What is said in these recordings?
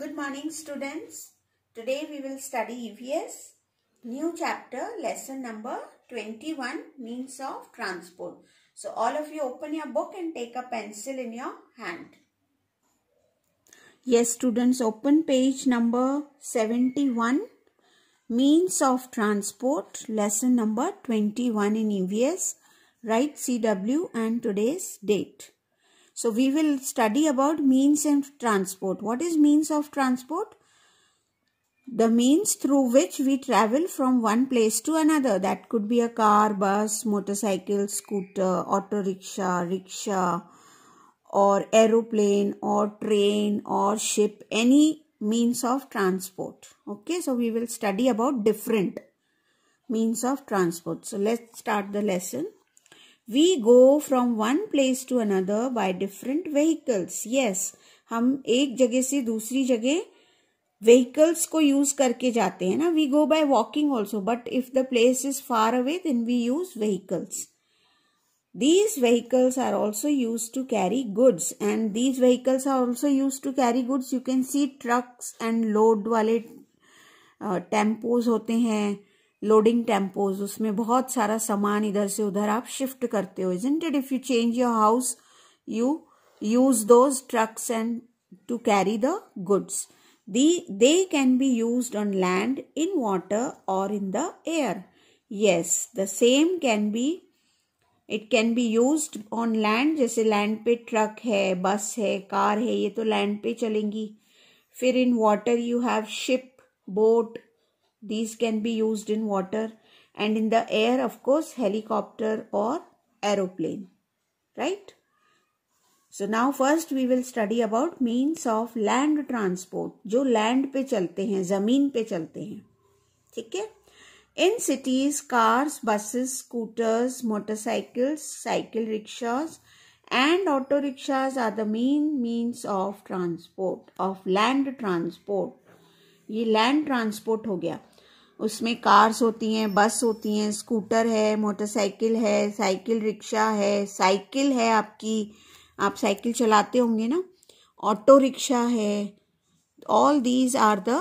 Good morning students. Today we will study EVS new chapter lesson number 21 means of transport. So all of you open your book and take a pencil in your hand. Yes students open page number 71 means of transport lesson number 21 in EVS. Write CW and today's date. So we will study about means and transport. What is means of transport? The means through which we travel from one place to another. That could be a car, bus, motorcycle, scooter, auto rickshaw, rickshaw or aeroplane or train or ship. Any means of transport. Okay, so we will study about different means of transport. So let's start the lesson. We go from one place to another by different vehicles yes हम एक जगह से दूसरी जगह vehicles को use करके जाते हैं ना we go by walking also but if the place is far away then we use vehicles these vehicles are also used to carry goods and these vehicles are also used to carry goods you can see trucks and load वाले uh, tempos होते हैं loading tempos उसमें बहुत सारा सामान इधर से उधर आप शिफ्ट करते हो isn't it if you change your house you use those trucks and to carry the goods the they can be use on land in water और in the air yes the same can be it can be use on land जैसे land पे truck है bus है car है ये तो land पे चलेंगी फिर in water you have ship boat These can be used in water and in the air, of course, helicopter or aeroplane. Right? So now first we will study about means of land transport जो land पे चलते हैं जमीन पे चलते हैं ठीक है in cities cars buses scooters motorcycles cycle rickshaws and auto rickshaws are the main means of transport of land transport ये लैंड ट्रांसपोर्ट हो गया उसमें कार्स होती हैं बस होती हैं स्कूटर है मोटरसाइकिल है साइकिल रिक्शा है साइकिल है आपकी आप साइकिल चलाते होंगे ना ऑटो रिक्शा है all these are the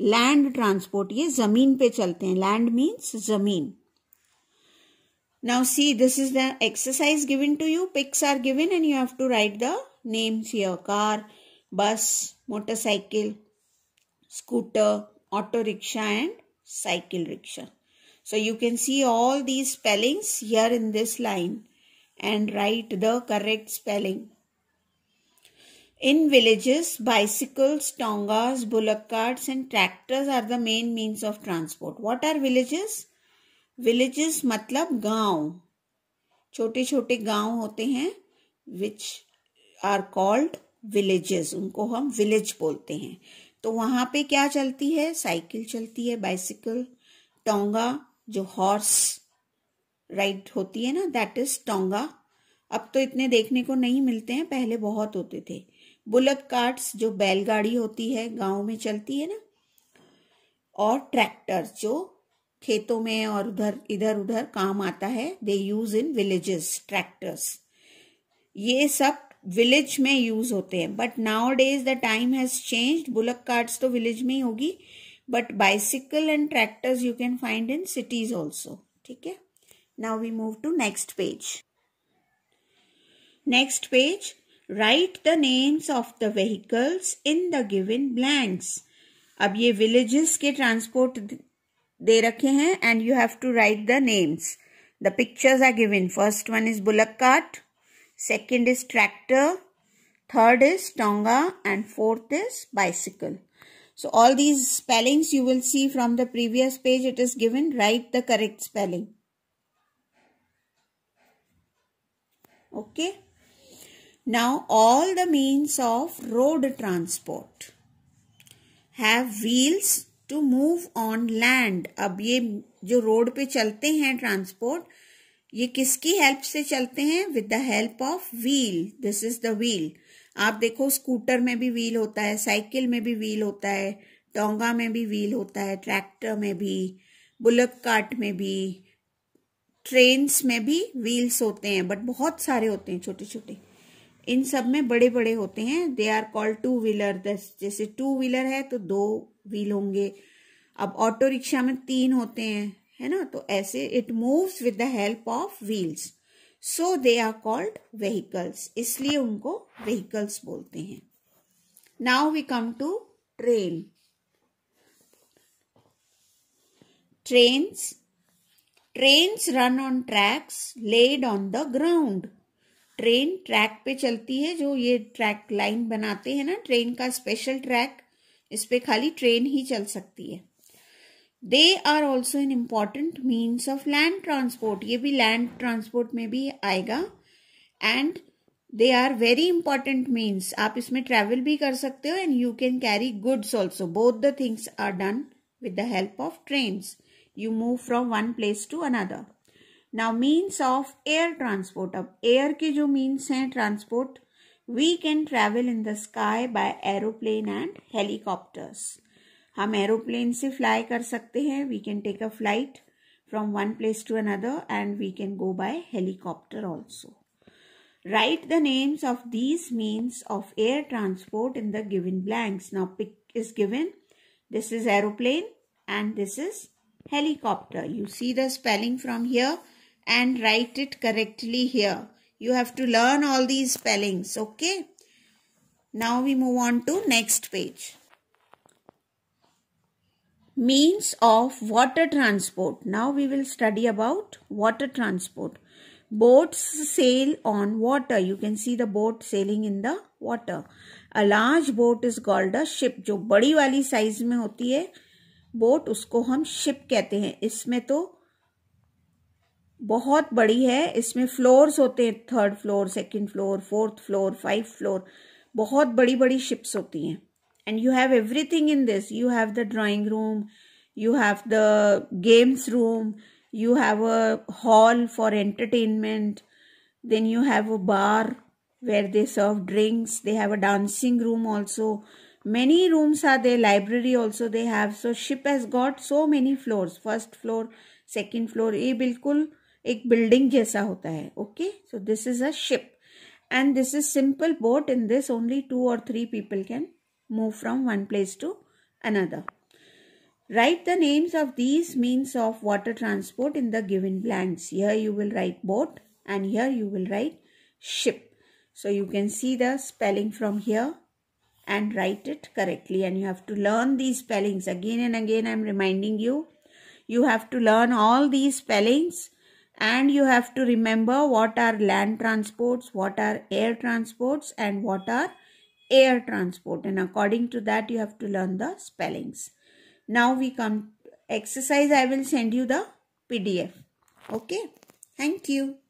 land transport ये जमीन पे चलते हैं लैंड मीन्स जमीन now see this is the exercise given to you pics are given and you have to write the names your car bus motorcycle scooter auto rickshaw and cycle rickshaw. So you can see all these spellings here in this line and write the correct spelling. In villages, bicycles, tongas, bullock carts and tractors are the main means of transport. What are villages? Villages matlab gaon chote chote gaon hote hain which are called villages unko hum village bolte hain तो वहां पे क्या चलती है cycle चलती है bicycle tonga जो horse ride होती है ना दैट इज टोंगा अब तो इतने देखने को नहीं मिलते हैं पहले बहुत होते थे बुलेट कार्ट्स जो बैलगाड़ी होती है गांव में चलती है ना और ट्रैक्टर जो खेतों में और उधर इधर उधर काम आता है they use in villages tractors ये सब विलेज में यूज होते हैं but nowadays the time has change bullock carts तो विलेज में ही होगी but bicycle and tractors you can find in cities also ठीक है now we move to next page next page write the names of the vehicles in the given blanks अब ये villages के transport दे रखे हैं and you have to write the names the pictures are given first one is bullock cart second is tractor, third is tonga and fourth is bicycle. So all these spellings you will see from the previous page it is given write the correct spelling. Okay. Now all the means of road transport have wheels to move on land. Ab, ye jo road पे चलते हैं transport ये किसकी help से चलते हैं with the help of wheel this is the wheel आप देखो स्कूटर में भी व्हील होता है साइकिल में भी व्हील होता है टोंगा में भी व्हील होता है ट्रैक्टर में भी बुलक कार्ट में भी ट्रेन्स में भी व्हील्स होते हैं बट बहुत सारे होते हैं छोटे छोटे इन सब में बड़े बड़े होते हैं they are called two wheeler दस जैसे टू व्हीलर है तो दो व्हील होंगे अब ऑटो रिक्शा में तीन होते हैं है ना तो ऐसे it moves with the help of wheels so they are called vehicles इसलिए उनको व्हीकल्स बोलते हैं now we come to train train train run on tracks laid on the ground train track पे चलती है जो ये ट्रैक लाइन बनाते हैं ना ट्रेन का स्पेशल ट्रैक इस पे खाली ट्रेन ही चल सकती है they are also an important means of land transport ये भी लैंड ट्रांसपोर्ट में भी आएगा and they are very important means आप इसमें ट्रेवल भी कर सकते हो and you can carry goods also both the things are done with the help of train you move from one place to another now means of air transport अब air के जो means हैं transport we can travel in the sky by aeroplane and helicopters हम aeroplane से fly कर सकते हैं we can take a flight from one place to another and we can go by helicopter also write the names of these means of air transport in the given blanks now pic is given this is aeroplane and this is helicopter you see the spelling from here and write it correctly here you have to learn all these spellings okay now we move on to next page means of water transport. Now we will study about water transport. Boats sail on water. You can see the boat sailing in the water. A large boat is called a ship. jo badi wali size mein hoti hai boat usko hum ship kehte hain isme to बहुत बड़ी है इसमें floors होते हैं third floor second floor fourth floor five floor बहुत बड़ी बड़ी ships होती हैं and you have everything in this you have the drawing room you have the games room you have a hall for entertainment then you have a bar where they serve drinks they have a dancing room also many rooms are there library also they have so ship has got so many floors first floor second floor a bilkul ek building जैसा hota hai, okay so this is a ship and this is simple boat in this only two or three people can move from one place to another. Write the names of these means of water transport in the given blanks. Here you will write boat and here you will write ship. So you can see the spelling from here and write it correctly and you have to learn these spellings again and again I'm reminding you. You have to learn all these spellings and you have to remember what are land transports, what are air transports and what are air transport and according to that you have to learn the spellings. Now we come exercise I will send you the PDF. Okay. Thank you.